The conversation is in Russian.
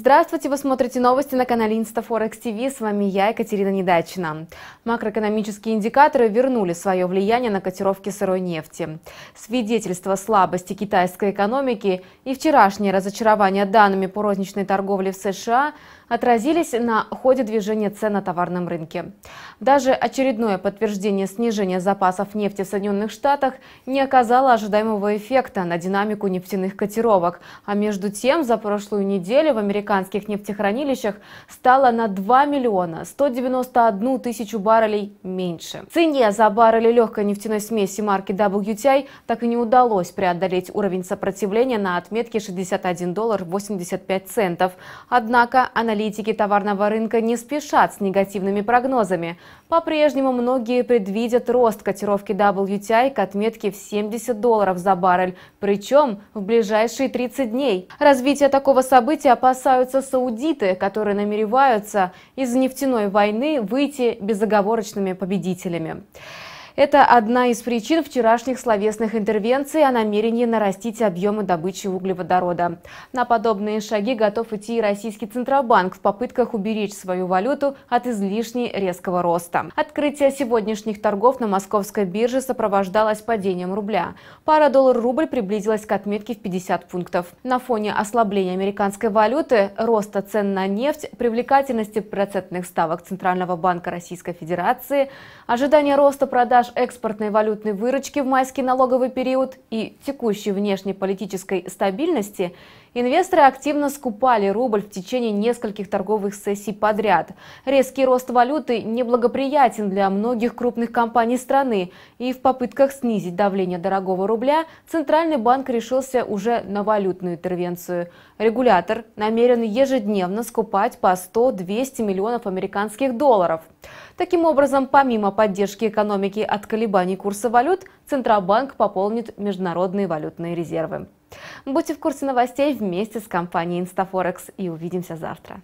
Здравствуйте, вы смотрите новости на канале Инстафорекс ТВ. С вами я, Екатерина Недачина. Макроэкономические индикаторы вернули свое влияние на котировки сырой нефти. Свидетельство слабости китайской экономики и вчерашнее разочарование данными по розничной торговле в США отразились на ходе движения цен на товарном рынке. Даже очередное подтверждение снижения запасов нефти в Соединенных Штатах не оказало ожидаемого эффекта на динамику нефтяных котировок. А между тем, за прошлую неделю в Америке американских нефтехранилищах стало на 2 миллиона 191 тысячу баррелей меньше. Цене за баррели легкой нефтяной смеси марки WTI так и не удалось преодолеть уровень сопротивления на отметке 61 доллар 85 центов. Однако аналитики товарного рынка не спешат с негативными прогнозами. По-прежнему многие предвидят рост котировки WTI к отметке в 70 долларов за баррель, причем в ближайшие 30 дней. Развитие такого события опасаются опасаются саудиты, которые намереваются из нефтяной войны выйти безоговорочными победителями. Это одна из причин вчерашних словесных интервенций о намерении нарастить объемы добычи углеводорода. На подобные шаги готов идти и российский Центробанк в попытках уберечь свою валюту от излишне резкого роста. Открытие сегодняшних торгов на московской бирже сопровождалось падением рубля. Пара доллар-рубль приблизилась к отметке в 50 пунктов. На фоне ослабления американской валюты, роста цен на нефть, привлекательности процентных ставок Центрального банка Российской Федерации, ожидания роста продаж продаж экспортной валютной выручки в майский налоговый период и текущей внешней политической стабильности инвесторы активно скупали рубль в течение нескольких торговых сессий подряд. Резкий рост валюты неблагоприятен для многих крупных компаний страны, и в попытках снизить давление дорогого рубля Центральный банк решился уже на валютную интервенцию. Регулятор намерен ежедневно скупать по 100-200 миллионов американских долларов. Таким образом, помимо поддержки экономики от колебаний курса валют, Центробанк пополнит международные валютные резервы. Будьте в курсе новостей вместе с компанией Инстафорекс и увидимся завтра.